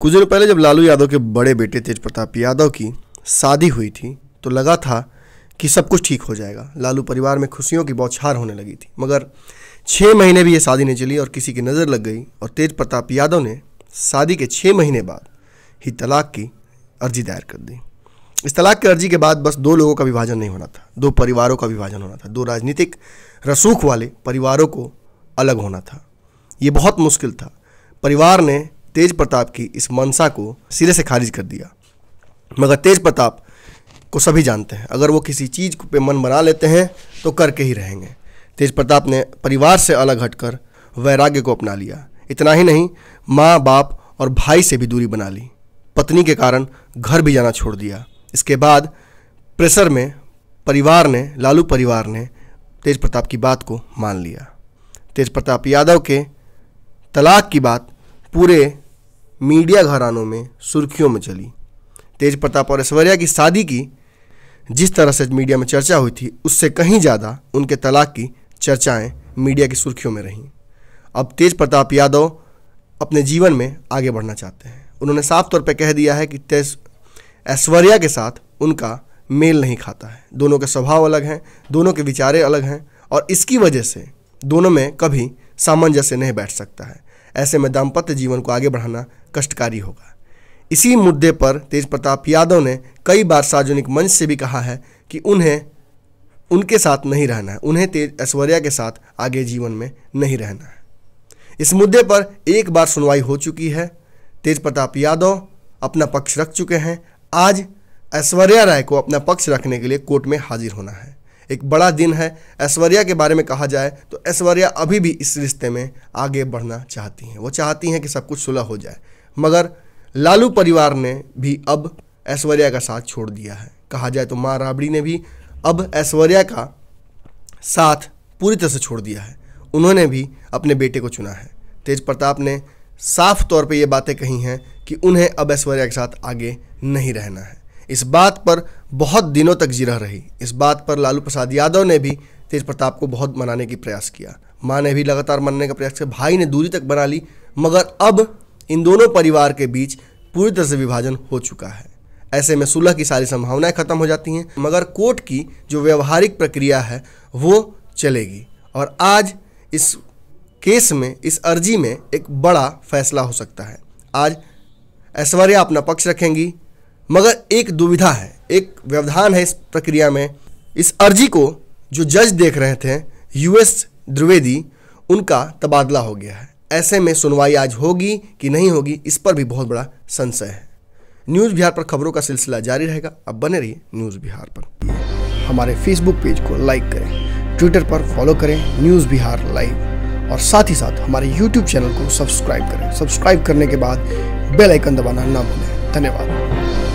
कुछ दिनों पहले जब लालू यादव के बड़े बेटे तेज प्रताप यादव की शादी हुई थी तो लगा था कि सब कुछ ठीक हो जाएगा लालू परिवार में खुशियों की बौछार होने लगी थी मगर छः महीने भी ये शादी नहीं चली और किसी की नज़र लग गई और तेज प्रताप यादव ने शादी के छः महीने बाद ही तलाक की अर्जी दायर कर दी इस तलाक की अर्जी के बाद बस दो लोगों का विभाजन नहीं होना था दो परिवारों का विभाजन होना था दो राजनीतिक रसूख वाले परिवारों को अलग होना था ये बहुत मुश्किल था परिवार ने तेज प्रताप की इस मनसा को सिरे से खारिज कर दिया मगर तेज प्रताप को सभी जानते हैं अगर वो किसी चीज़ पे मन बना लेते हैं तो करके ही रहेंगे तेज प्रताप ने परिवार से अलग हटकर वैराग्य को अपना लिया इतना ही नहीं माँ बाप और भाई से भी दूरी बना ली पत्नी के कारण घर भी जाना छोड़ दिया इसके बाद प्रेशर में परिवार ने लालू परिवार ने तेज प्रताप की बात को मान लिया तेज प्रताप यादव के तलाक की बात पूरे मीडिया घरानों में सुर्खियों में चली तेज प्रताप और ऐश्वर्या की शादी की जिस तरह से मीडिया में चर्चा हुई थी उससे कहीं ज़्यादा उनके तलाक की चर्चाएं मीडिया की सुर्खियों में रहीं अब तेज प्रताप यादव अपने जीवन में आगे बढ़ना चाहते हैं उन्होंने साफ तौर पर कह दिया है कि तेज ऐश्वर्या के साथ उनका मेल नहीं खाता है दोनों के स्वभाव अलग हैं दोनों के विचारे अलग हैं और इसकी वजह से दोनों में कभी सामंजस्य नहीं बैठ सकता है ऐसे में दाम्पत्य जीवन को आगे बढ़ाना कष्टकारी होगा इसी मुद्दे पर तेज प्रताप यादव ने कई बार सार्वजनिक मंच से भी कहा है कि उन्हें उनके साथ नहीं रहना है उन्हें तेज ऐश्वर्या के साथ आगे जीवन में नहीं रहना है इस मुद्दे पर एक बार सुनवाई हो चुकी है तेज प्रताप यादव अपना पक्ष रख चुके हैं आज ऐश्वर्या राय को अपना पक्ष रखने के लिए कोर्ट में हाजिर होना है एक बड़ा दिन है ऐश्वर्या के बारे में कहा जाए तो ऐश्वर्या अभी भी इस रिश्ते में आगे बढ़ना चाहती हैं वो चाहती हैं कि सब कुछ सुलह हो जाए मगर लालू परिवार ने भी अब ऐश्वर्या का साथ छोड़ दिया है कहा जाए तो माँ राबड़ी ने भी अब ऐश्वर्या का साथ पूरी तरह से छोड़ दिया है उन्होंने भी अपने बेटे को चुना है तेज प्रताप ने साफ तौर पे ये बातें कही हैं कि उन्हें अब ऐश्वर्या के साथ आगे नहीं रहना है इस बात पर बहुत दिनों तक जिरह रही इस बात पर लालू प्रसाद यादव ने भी तेज प्रताप को बहुत मनाने की प्रयास किया माँ ने भी लगातार मनने का प्रयास किया भाई ने दूरी तक बना ली मगर अब इन दोनों परिवार के बीच पूरी तरह से विभाजन हो चुका है ऐसे में सुलह की सारी संभावनाएं खत्म हो जाती हैं मगर कोर्ट की जो व्यवहारिक प्रक्रिया है वो चलेगी और आज इस केस में इस अर्जी में एक बड़ा फैसला हो सकता है आज ऐश्वर्या अपना पक्ष रखेंगी मगर एक दुविधा है एक व्यवधान है इस प्रक्रिया में इस अर्जी को जो जज देख रहे थे यूएस द्विवेदी उनका तबादला हो गया है ऐसे में सुनवाई आज होगी कि नहीं होगी इस पर भी बहुत बड़ा संशय है न्यूज़ बिहार पर खबरों का सिलसिला जारी रहेगा अब बने रहिए न्यूज़ बिहार पर हमारे फेसबुक पेज को लाइक करें ट्विटर पर फॉलो करें न्यूज़ बिहार लाइव और साथ ही साथ हमारे यूट्यूब चैनल को सब्सक्राइब करें सब्सक्राइब करने के बाद बेल आइकन दबाना ना भूलें धन्यवाद